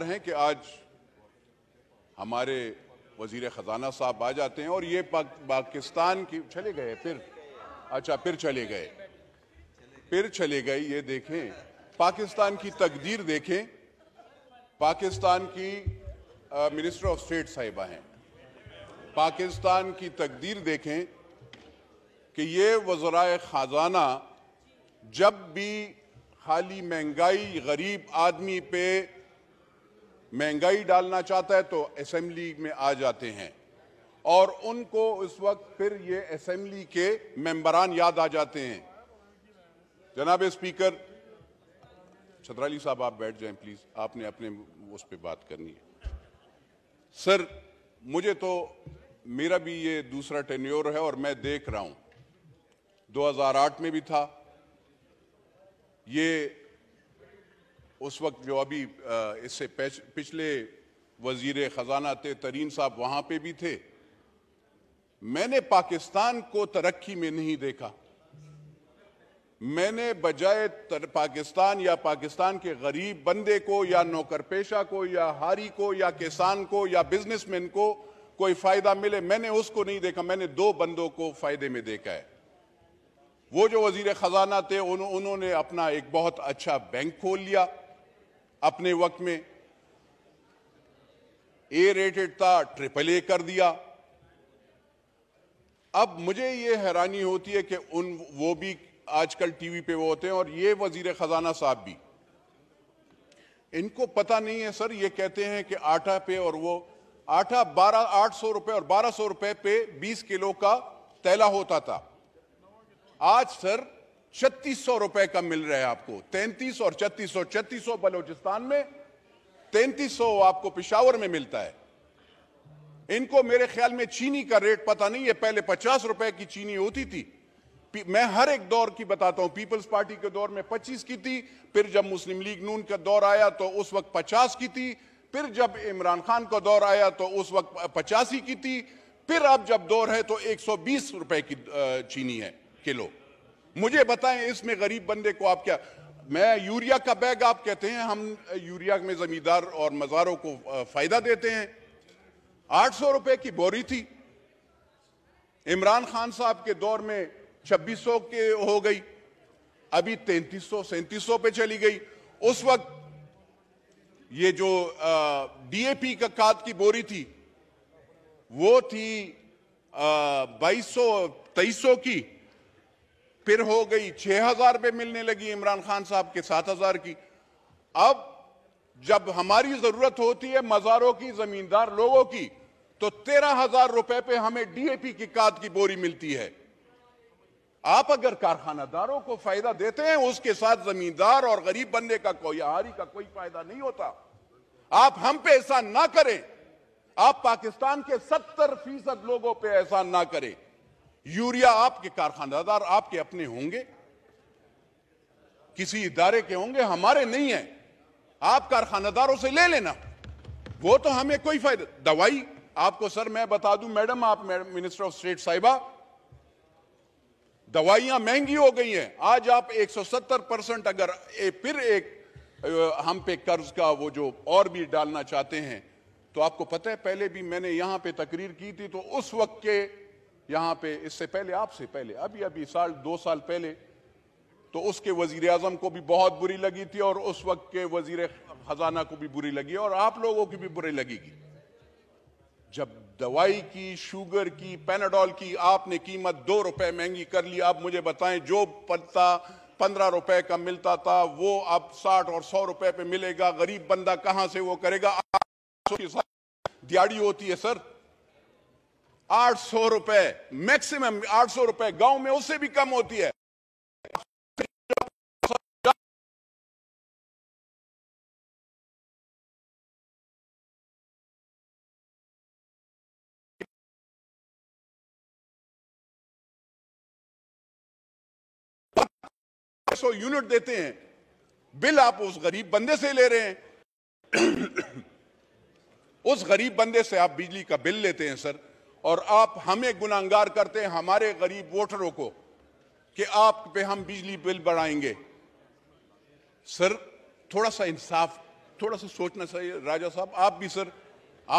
हैं कि आज हमारे वजीर ख़जाना साहब आ जाते हैं और ये पाक, पाकिस्तान की चले गए फिर अच्छा फिर चले गए फिर चले गए ये देखें पाकिस्तान की तकदीर देखें पाकिस्तान की मिनिस्टर ऑफ स्टेट साहिबा हैं पाकिस्तान की तकदीर देखें कि ये वजराय ख़जाना जब भी खाली महंगाई गरीब आदमी पे महंगाई डालना चाहता है तो असेंबली में आ जाते हैं और उनको उस वक्त फिर ये असेंबली के मेंबरान याद आ जाते हैं जनाब स्पीकर छतराली साहब आप बैठ जाएं प्लीज आपने अपने उस पर बात करनी है सर मुझे तो मेरा भी ये दूसरा टेन्योर है और मैं देख रहा हूं 2008 में भी था ये उस वक्त जो अभी इससे पिछले वजीर ख़जाना थे तरीन साहब वहाँ पे भी थे मैंने पाकिस्तान को तरक्की में नहीं देखा मैंने बजाय पाकिस्तान या पाकिस्तान के गरीब बंदे को या नौकरपेशा को या हारी को या किसान को या बिजनेसमैन को कोई फायदा मिले मैंने उसको नहीं देखा मैंने दो बंदों को फायदे में देखा है वो जो वजीर खजाना थे उन, उन्होंने अपना एक बहुत अच्छा बैंक खोल लिया अपने वक्त में ए रेटेड था ट्रिपल ए कर दिया अब मुझे ये हैरानी होती है कि उन वो भी आजकल टीवी पे वो होते हैं और ये वजीर खजाना साहब भी इनको पता नहीं है सर ये कहते हैं कि आटा पे और वो आटा बारह आठ सौ रुपए और बारह सौ रुपए पे बीस किलो का तैला होता था आज सर छत्तीस सौ रुपए का मिल रहा है आपको तैंतीस और छत्तीस सौ छत्तीस सौ बलोचिस्तान में तैतीस सौ आपको पिशावर में मिलता है इनको मेरे ख्याल में चीनी का रेट पता नहीं है पहले पचास रुपए की चीनी होती थी मैं हर एक दौर की बताता हूं पीपल्स पार्टी के दौर में 25 की थी फिर जब मुस्लिम लीग नून का दौर आया तो उस वक्त 50 की थी फिर जब इमरान खान का दौर आया तो उस वक्त पचासी की थी फिर अब जब दौर है तो बीस रुपए की चीनी है किलो मुझे बताएं इसमें गरीब बंदे को आप क्या मैं यूरिया का बैग आप कहते हैं हम यूरिया में जमींदार और मज़ारों को फायदा देते हैं आठ सौ रुपए की बोरी थी इमरान खान साहब के दौर में छब्बीस सौ के हो गई अभी तैतीस सौ सैंतीस सौ पे चली गई उस वक्त ये जो डीएपी का खाद की बोरी थी वो थी बाईस सौ की फिर हो गई छह हजार पे मिलने लगी इमरान खान साहब के सात हजार की अब जब हमारी जरूरत होती है मजारों की जमींदार लोगों की तो तेरह हजार रुपए पे हमें डीएपी की काद की बोरी मिलती है आप अगर कारखानादारों को फायदा देते हैं उसके साथ जमींदार और गरीब बनने का कोई हारी का कोई फायदा नहीं होता आप हम पे एहसान ना करें आप पाकिस्तान के सत्तर फीसद लोगों पे एहसान ना करें यूरिया आपके कारखानदार आपके अपने होंगे किसी इदारे के होंगे हमारे नहीं है आप कारखानादारों से ले लेना वो तो हमें कोई फायदा दवाई आपको सर मैं बता दूं मैडम आप मिनिस्टर ऑफ स्टेट साहिबा दवाइयां महंगी हो गई हैं आज आप 170 परसेंट अगर ए, फिर एक हम पे कर्ज का वो जो और भी डालना चाहते हैं तो आपको पता है पहले भी मैंने यहां पे तकरीर की थी तो उस वक्त के यहाँ पे इससे पहले आपसे पहले अभी अभी साल दो साल पहले तो उसके वजीर आजम को भी बहुत बुरी लगी थी और उस वक्त के वजीर खजाना को भी बुरी लगी और आप लोगों की भी बुरी लगेगी जब दवाई की शुगर की पेनाडोल की आपने कीमत दो रुपए महंगी कर ली आप मुझे बताएं जो पत्ता पंद्रह रुपए का मिलता था वो अब साठ और सौ रुपए पे मिलेगा गरीब बंदा कहां से वो करेगा दिहाड़ी होती है सर आठ सौ रुपए मैक्सिमम आठ सौ रुपए गांव में उससे भी कम होती है सौ यूनिट देते हैं बिल आप उस गरीब बंदे से ले रहे हैं उस गरीब बंदे से आप बिजली का बिल लेते हैं सर और आप हमें गुनागार करते हैं हमारे गरीब वोटरों को कि आप पे हम बिजली बिल बढ़ाएंगे सर थोड़ा सा इंसाफ थोड़ा सा सोचना चाहिए राजा साहब आप भी सर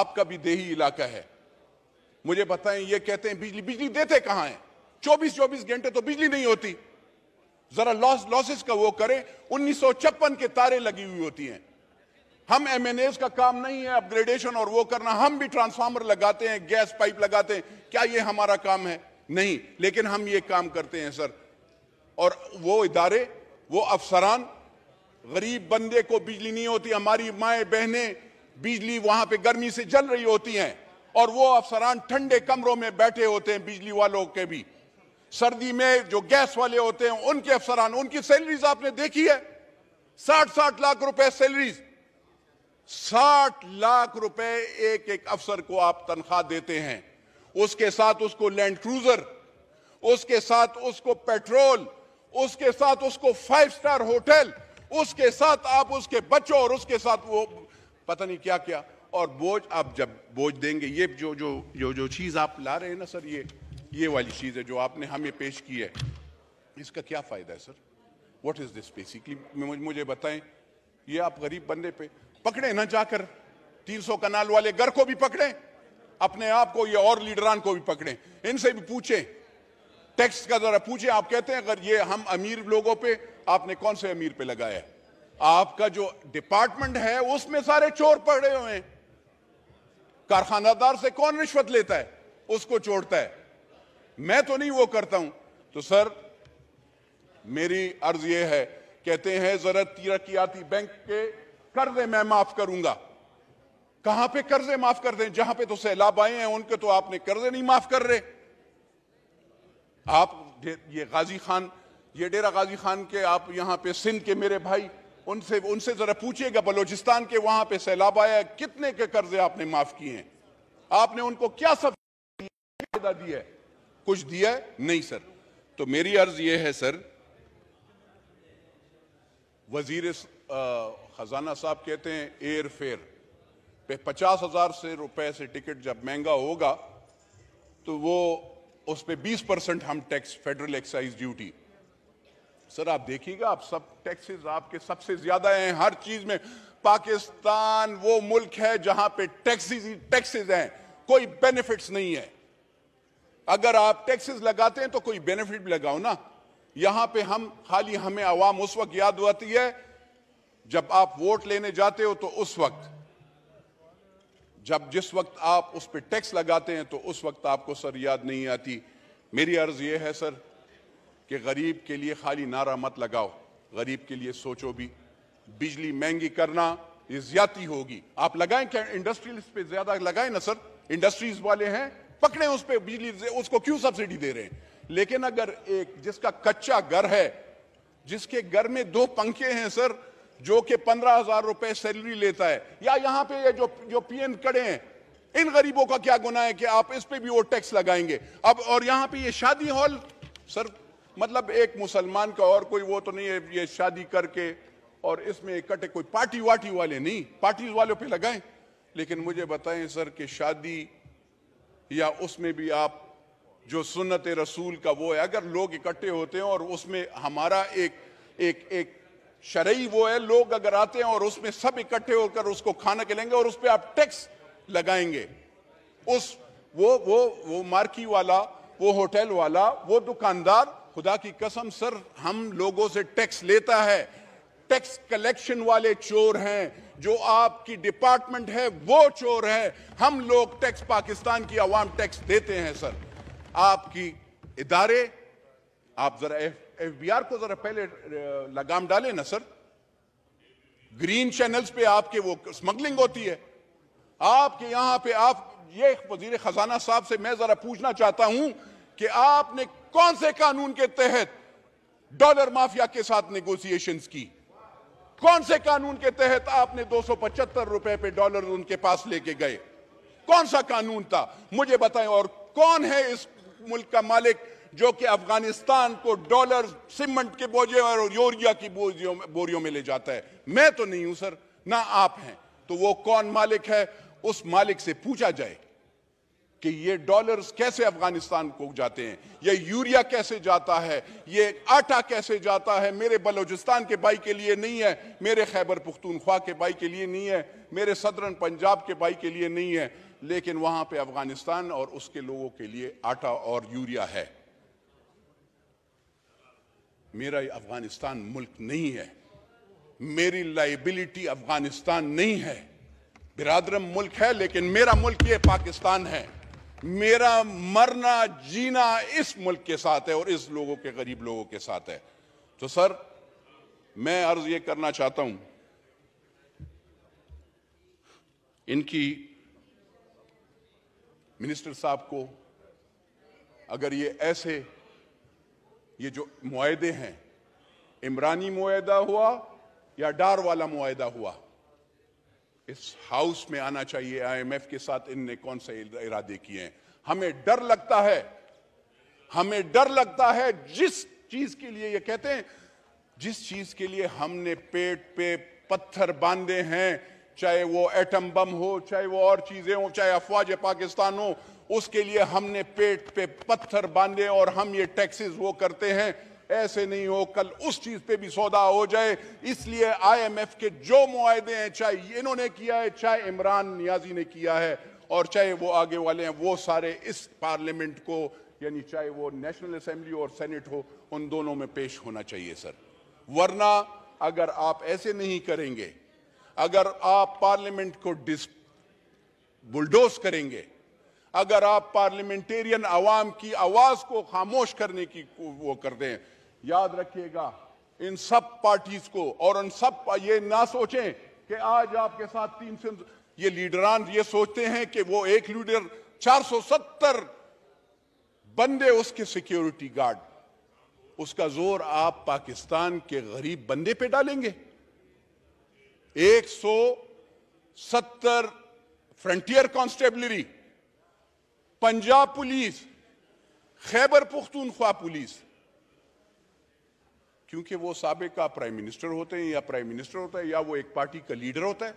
आपका भी देही इलाका है मुझे बताएं ये कहते हैं बिजली बिजली देते कहां हैं चौबीस चौबीस घंटे तो बिजली नहीं होती जरा लॉस लॉसेस का वो करें उन्नीस के तारे लगी हुई होती हैं हम एम का काम नहीं है अपग्रेडेशन और वो करना हम भी ट्रांसफार्मर लगाते हैं गैस पाइप लगाते हैं क्या ये हमारा काम है नहीं लेकिन हम ये काम करते हैं सर और वो इदारे वो अफसरान गरीब बंदे को बिजली नहीं होती हमारी माएँ बहनें बिजली वहां पे गर्मी से जल रही होती हैं और वो अफसरान ठंडे कमरों में बैठे होते हैं बिजली वालों के भी सर्दी में जो गैस वाले होते हैं उनके अफसरान उनकी सैलरीज आपने देखी है साठ साठ लाख रुपए सैलरीज साठ लाख रुपए एक एक अफसर को आप तनख्वाह देते हैं उसके साथ उसको लैंड क्रूजर उसके साथ उसको पेट्रोल उसके साथ उसको फाइव स्टार होटल उसके साथ आप उसके बच्चों और उसके साथ वो पता नहीं क्या क्या और बोझ आप जब बोझ देंगे ये जो जो जो जो चीज़ आप ला रहे हैं ना सर ये ये वाली चीज़ है जो आपने हमें पेश की है इसका क्या फ़ायदा है sir what is this basically मुझे बताएं ये आप गरीब बंदे पे पकड़े ना जाकर तीन सौ कनाल वाले घर को भी पकड़े अपने आप को ये और लीडरान को भी पकड़े इनसे भी पूछे टैक्स का जरा पूछे आप कहते हैं अगर ये हम अमीर लोगों पे आपने कौन से अमीर पे लगाया है आपका जो डिपार्टमेंट है उसमें सारे चोर पड़े हुए हैं कारखानादार से कौन रिश्वत लेता है उसको चोड़ता है मैं तो नहीं वो करता हूं तो सर मेरी अर्ज यह है कहते हैं जरा तरक्याती बैंक के कर्जे मैं माफ करूंगा कहां पे कर्जे माफ कर दें जहां पे तो सैलाब आए हैं उनके तो आपने कर्जे नहीं माफ कर रहे आप ये गाजी खान ये डेरा गाजी खान के आप यहां पे सिंध के मेरे भाई उनसे उनसे जरा पूछिएगा बलोचिस्तान के वहां पे सैलाब आया कितने के कर्जे आपने माफ किए हैं आपने उनको क्या सब फायदा दिया है कुछ दिया है नहीं सर तो मेरी अर्ज यह है सर वजीर ख़जाना साहब कहते हैं एयर फेयर पे पचास हज़ार से रुपए से टिकट जब महंगा होगा तो वो उस पर बीस परसेंट हम tax federal excise duty sir आप देखिएगा आप सब टैक्सेस आपके सबसे ज़्यादा हैं हर चीज़ में पाकिस्तान वो मुल्क है जहां पे टैक्सेस ही टैक्सेस हैं कोई बेनिफिट्स नहीं है अगर आप टैक्सेस लगाते हैं तो कोई बेनिफिट भी लगाओ ना यहां पे हम खाली हमें आवाम उस वक्त याद होती है जब आप वोट लेने जाते हो तो उस वक्त जब जिस वक्त आप उस पर टैक्स लगाते हैं तो उस वक्त आपको सर याद नहीं आती मेरी अर्ज यह है सर कि गरीब के लिए खाली नारा मत लगाओ गरीब के लिए सोचो भी बिजली महंगी करना ये ज्यादा होगी आप लगाएं क्या इंडस्ट्रियल पे ज्यादा लगाएं ना सर इंडस्ट्रीज वाले हैं पकड़े उस पर बिजली उसको क्यों सब्सिडी दे रहे हैं लेकिन अगर एक जिसका कच्चा घर है जिसके घर में दो पंखे हैं सर जो कि पंद्रह हजार रुपए सैलरी लेता है या यहां पे ये जो जो पीएम कड़े हैं इन गरीबों का क्या गुना है कि आप इस पे भी वो टैक्स लगाएंगे अब और यहां पे ये शादी हॉल सर मतलब एक मुसलमान का और कोई वो तो नहीं है ये शादी करके और इसमें इकट्ठे कोई पार्टी वार्टी वाले नहीं पार्टी वालों पे लगाए लेकिन मुझे बताएं सर कि शादी या उसमें भी आप जो सुन्नत रसूल का वो है अगर लोग इकट्ठे होते हैं और उसमें हमारा एक एक एक शरई वो है लोग अगर आते हैं और उसमें सब इकट्ठे होकर उसको खाना खिलेंगे और उस पर आप टैक्स लगाएंगे उस वो वो वो मार्की वाला वो होटल वाला वो दुकानदार खुदा की कसम सर हम लोगों से टैक्स लेता है टैक्स कलेक्शन वाले चोर हैं जो आपकी डिपार्टमेंट है वो चोर है हम लोग टैक्स पाकिस्तान की आवाम टैक्स देते हैं सर आपकी इदारे आप जरा एफबीआर को जरा पहले लगाम डाले ना सर ग्रीन चैनल्स पे आपके वो स्मगलिंग होती है आपके यहां पे आप ये वजीर खजाना साहब से मैं जरा पूछना चाहता हूं कि आपने कौन से कानून के तहत डॉलर माफिया के साथ नेगोशिएशन की कौन से कानून के तहत आपने दो सौ पचहत्तर रुपए पे डॉलर उनके पास लेके गए कौन सा कानून था मुझे बताएं और कौन है इस मुल्क का मालिक जो कि अफगानिस्तान को डॉलर सीमेंट के बोझे और यूरिया की बोझियों बोरियों में ले जाता है मैं तो नहीं हूं सर ना आप हैं तो वो कौन मालिक है उस मालिक से पूछा जाए कि ये डॉलर्स कैसे अफगानिस्तान को जाते हैं ये यूरिया कैसे जाता है ये आटा कैसे जाता है मेरे बलोचिस्तान के भाई के लिए नहीं है मेरे खैबर पुख्तूनख्वा के भाई के लिए नहीं है मेरे सदरन पंजाब के भाई के लिए नहीं है लेकिन वहां पे अफगानिस्तान और उसके लोगों के लिए आटा और यूरिया है मेरा अफगानिस्तान मुल्क नहीं है मेरी लाइबिलिटी अफगानिस्तान नहीं है बिरादरम मुल्क है लेकिन मेरा मुल्क ये पाकिस्तान है मेरा मरना जीना इस मुल्क के साथ है और इस लोगों के गरीब लोगों के साथ है तो सर मैं अर्ज ये करना चाहता हूं इनकी मिनिस्टर साहब को अगर ये ऐसे ये जो मुआदे हैं इमरानी मुआदा हुआ या डार वाला मुआदा हुआ इस हाउस में आना चाहिए आईएमएफ के साथ इनने कौन से इरादे किए हैं हमें डर लगता है हमें डर लगता है जिस चीज के लिए ये कहते हैं जिस चीज के लिए हमने पेट पे पत्थर बांधे हैं चाहे वो एटम बम हो चाहे वो और चीज़ें हो चाहे अफवाज पाकिस्तान हो उसके लिए हमने पेट पे पत्थर बांधे और हम ये टैक्सेस वो करते हैं ऐसे नहीं हो कल उस चीज़ पे भी सौदा हो जाए इसलिए आईएमएफ के जो मुआदे हैं चाहे इन्होंने किया है चाहे इमरान नियाजी ने किया है और चाहे वो आगे वाले हैं वो सारे इस पार्लियामेंट को यानी चाहे वो नेशनल असेंबली और सेनेट हो उन दोनों में पेश होना चाहिए सर वरना अगर आप ऐसे नहीं करेंगे अगर आप पार्लियामेंट को डिस बुलडोज करेंगे अगर आप पार्लियामेंटेरियन आवाम की आवाज को खामोश करने की वो कर दें याद रखिएगा इन सब पार्टीज को और उन सब ये ना सोचें कि आज आपके साथ तीन सौ ये लीडरान ये सोचते हैं कि वो एक लीडर 470 बंदे उसके सिक्योरिटी गार्ड उसका जोर आप पाकिस्तान के गरीब बंदे पे डालेंगे 170 frontier constabulary Punjab police Khyber Pakhtunkhwa police क्योंकि वो सबक का प्राइम मिनिस्टर होते हैं या प्राइम मिनिस्टर होता है या वो एक पार्टी का लीडर होता है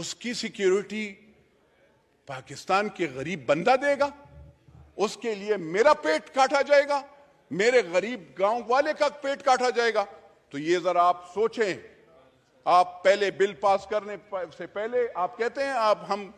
उसकी सिक्योरिटी पाकिस्तान के गरीब बंदा देगा उसके लिए मेरा पेट काटा जाएगा मेरे गरीब गांव वाले का पेट काटा जाएगा तो ये जरा आप सोचें आप पहले बिल पास करने से पहले आप कहते हैं आप हम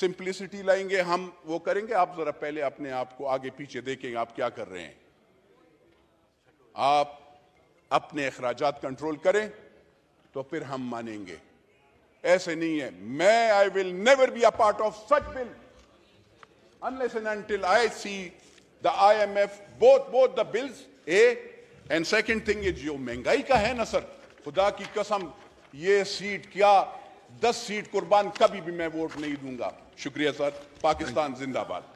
सिंप्लिसिटी लाएंगे हम वो करेंगे आप जरा पहले अपने आप को आगे पीछे देखेंगे आप क्या कर रहे हैं आप अपने अखराज कंट्रोल करें तो फिर हम मानेंगे ऐसे नहीं है मैं I will never be a part of such bill unless I see the I M F both both the bills uh and second thing is जो महंगाई का है ना सर खुदा की कसम ये सीट क्या दस सीट कुर्बान कभी भी मैं वोट नहीं दूंगा शुक्रिया सर पाकिस्तान जिंदाबाद